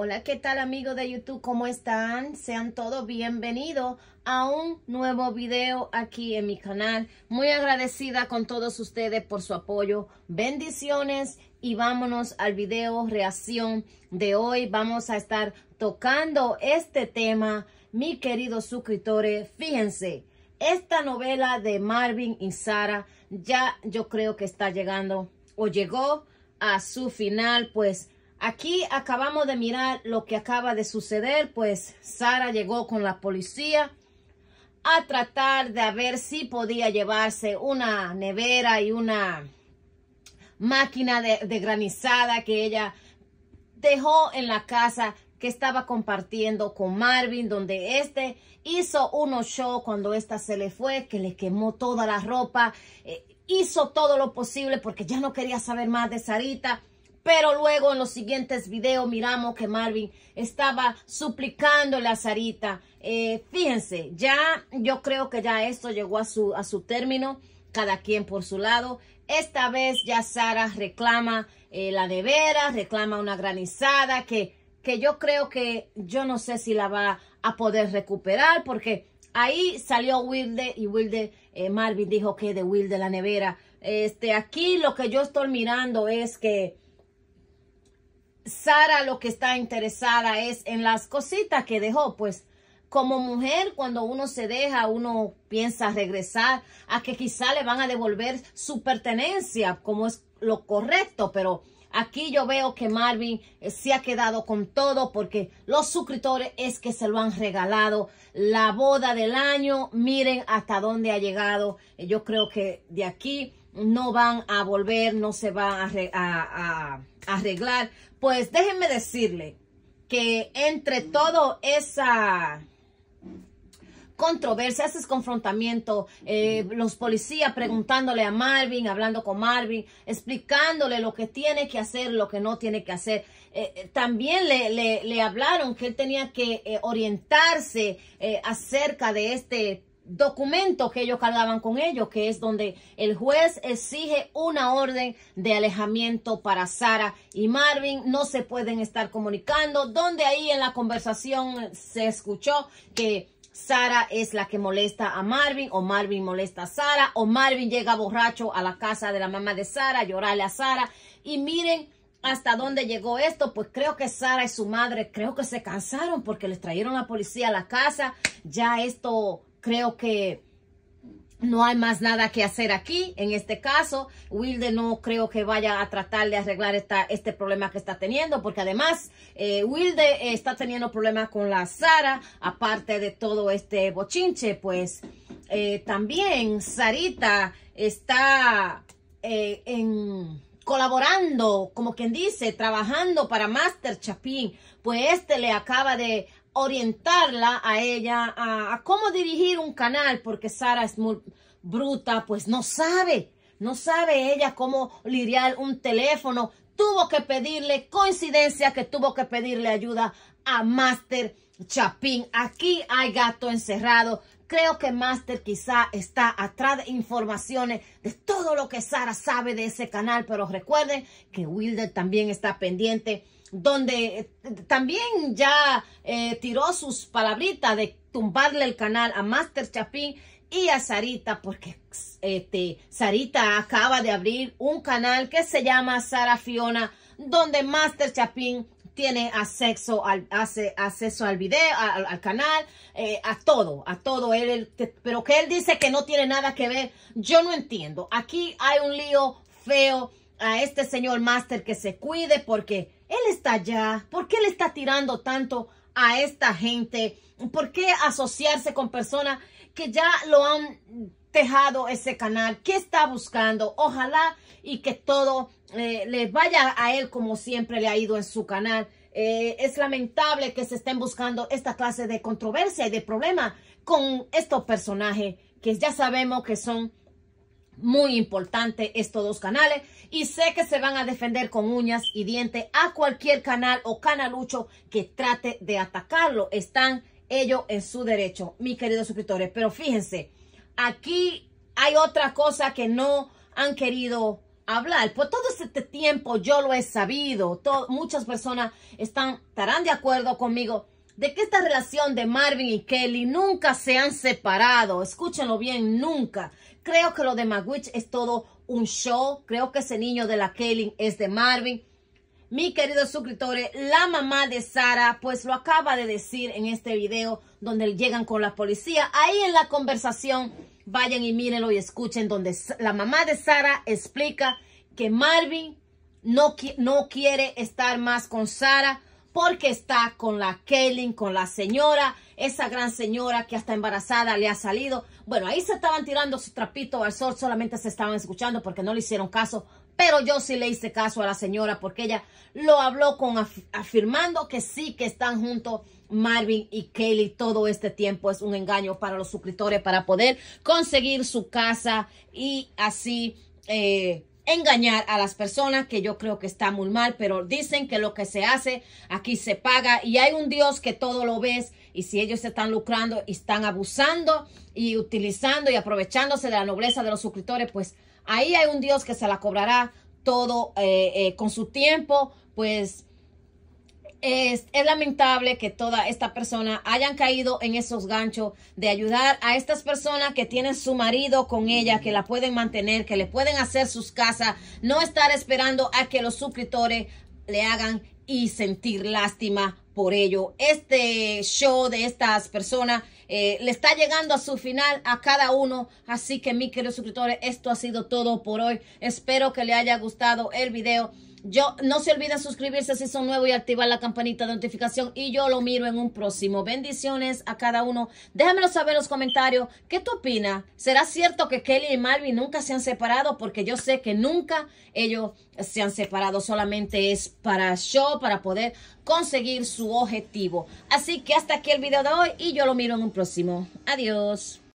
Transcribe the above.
Hola, ¿qué tal amigos de YouTube? ¿Cómo están? Sean todos bienvenidos a un nuevo video aquí en mi canal. Muy agradecida con todos ustedes por su apoyo. Bendiciones y vámonos al video reacción de hoy. Vamos a estar tocando este tema, mis queridos suscriptores. Fíjense, esta novela de Marvin y Sara ya yo creo que está llegando o llegó a su final, pues Aquí acabamos de mirar lo que acaba de suceder, pues Sara llegó con la policía a tratar de ver si podía llevarse una nevera y una máquina de, granizada que ella dejó en la casa que estaba compartiendo con Marvin, donde este hizo uno show cuando esta se le fue, que le quemó toda la ropa, eh, hizo todo lo posible porque ya no quería saber más de Sarita. Pero luego en los siguientes videos miramos que Marvin estaba suplicándole a Sarita. Eh, fíjense, ya yo creo que ya esto llegó a su, a su término, cada quien por su lado. Esta vez ya Sara reclama eh, la de reclama una granizada que, que yo creo que yo no sé si la va a poder recuperar porque ahí salió Wilde y Wilde, eh, Marvin dijo que de Wilde la nevera. Este, aquí lo que yo estoy mirando es que Sara lo que está interesada es en las cositas que dejó, pues como mujer, cuando uno se deja, uno piensa regresar a que quizá le van a devolver su pertenencia, como es lo correcto, pero aquí yo veo que Marvin eh, se ha quedado con todo porque los suscriptores es que se lo han regalado. La boda del año, miren hasta dónde ha llegado. Eh, yo creo que de aquí no van a volver, no se van a, arreglar. Pues déjenme decirle que entre todo esa controversia, ese confrontamiento, eh, los policías preguntándole a Marvin, hablando con Marvin, explicándole lo que tiene que hacer, lo que no tiene que hacer. Eh, eh, también le, hablaron que él tenía que orientarse acerca de este documento que ellos cargaban con ellos, que es donde el juez exige una orden de alejamiento para Sara y Marvin. No se pueden estar comunicando, donde ahí en la conversación se escuchó que Sara es la que molesta a Marvin o Marvin molesta a Sara o Marvin llega borracho a la casa de la mamá de Sara, llorarle a Sara y miren hasta dónde llegó esto, pues creo que Sara y su madre creo que se cansaron porque les trajeron la policía a la casa, ya esto creo que no hay más nada que hacer aquí. En este caso, Wilde no creo que vaya a tratar de arreglar este problema que está teniendo, porque además eh, Wilde eh, está teniendo problemas con la Sara, aparte de todo este bochinche, pues eh, también Sarita está en colaborando, como quien dice, trabajando para Master Chapín, pues este le acaba de orientarla a ella a, cómo dirigir un canal, porque Sara es muy bruta, pues no sabe, no sabe ella cómo lidiar un teléfono. Tuvo que pedirle, coincidencia que tuvo que pedirle ayuda a Master Chapín. Aquí hay gato encerrado. Creo que Master quizá está atrás de informaciones de todo lo que Sara sabe de ese canal, pero recuerden que Wilder también está pendiente donde eh, también ya eh, tiró sus palabritas de tumbarle el canal a Master Chapín y a Sarita, porque este, Sarita acaba de abrir un canal que se llama Sara Fiona, donde Master Chapín tiene acceso al, hace acceso al video, al, canal, eh, a todo, a todo. pero que él dice que no tiene nada que ver, yo no entiendo. Aquí hay un lío feo a este señor Master que se cuide porque está ya ¿Por qué le está tirando tanto a esta gente? ¿Por qué asociarse con personas que ya lo han dejado ese canal? ¿Qué está buscando? Ojalá y que todo eh, le vaya a él como siempre le ha ido en su canal. Eh, es lamentable que se estén buscando esta clase de controversia y de problema con estos personajes que ya sabemos que son muy importante estos dos canales y sé que se van a defender con uñas y dientes a cualquier canal o canalucho que trate de atacarlo. Están ellos en su derecho, mis queridos suscriptores. Pero fíjense, aquí hay otra cosa que no han querido hablar. Por todo este tiempo yo lo he sabido. muchas personas están, estarán de acuerdo conmigo de que esta relación de Marvin y Kelly nunca se han separado. Escúchenlo bien, nunca. Creo que lo de Magwitch es todo un show. Creo que ese niño de la Kelly es de Marvin. Mi querido suscriptores, la mamá de Sara, pues lo acaba de decir en este video donde llegan con la policía. Ahí en la conversación, vayan y mírenlo y escuchen donde la mamá de Sara explica que Marvin no, no quiere estar más con Sara porque está con la Kaylin, con la señora, esa gran señora que hasta embarazada le ha salido. Bueno, ahí se estaban tirando su trapito al sol, solamente se estaban escuchando porque no le hicieron caso. Pero yo sí le hice caso a la señora porque ella lo habló con afirmando que sí que están juntos Marvin y Kelly todo este tiempo. Es un engaño para los suscriptores para poder conseguir su casa y así eh, engañar a las personas, que yo creo que está muy mal, pero dicen que lo que se hace aquí se paga y hay un Dios que todo lo ves y si ellos se están lucrando y están abusando y utilizando y aprovechándose de la nobleza de los suscriptores, pues ahí hay un Dios que se la cobrará todo eh, eh, con su tiempo, pues es, lamentable que toda esta persona hayan caído en esos ganchos de ayudar a estas personas que tienen su marido con ella, que la pueden mantener, que le pueden hacer sus casas, no estar esperando a que los suscriptores le hagan y sentir lástima por ello. Este show de estas personas eh, le está llegando a su final a cada uno. Así que, mis queridos suscriptores, esto ha sido todo por hoy. Espero que le haya gustado el video. Yo no se olviden suscribirse si son nuevos y activar la campanita de notificación y yo lo miro en un próximo. Bendiciones a cada uno. Déjamelo saber en los comentarios. ¿Qué tú opinas? ¿Será cierto que Kelly y Marvin nunca se han separado? Porque yo sé que nunca ellos se han separado. Solamente es para show, para poder conseguir su objetivo. Así que hasta aquí el video de hoy y yo lo miro en un próximo. Adiós.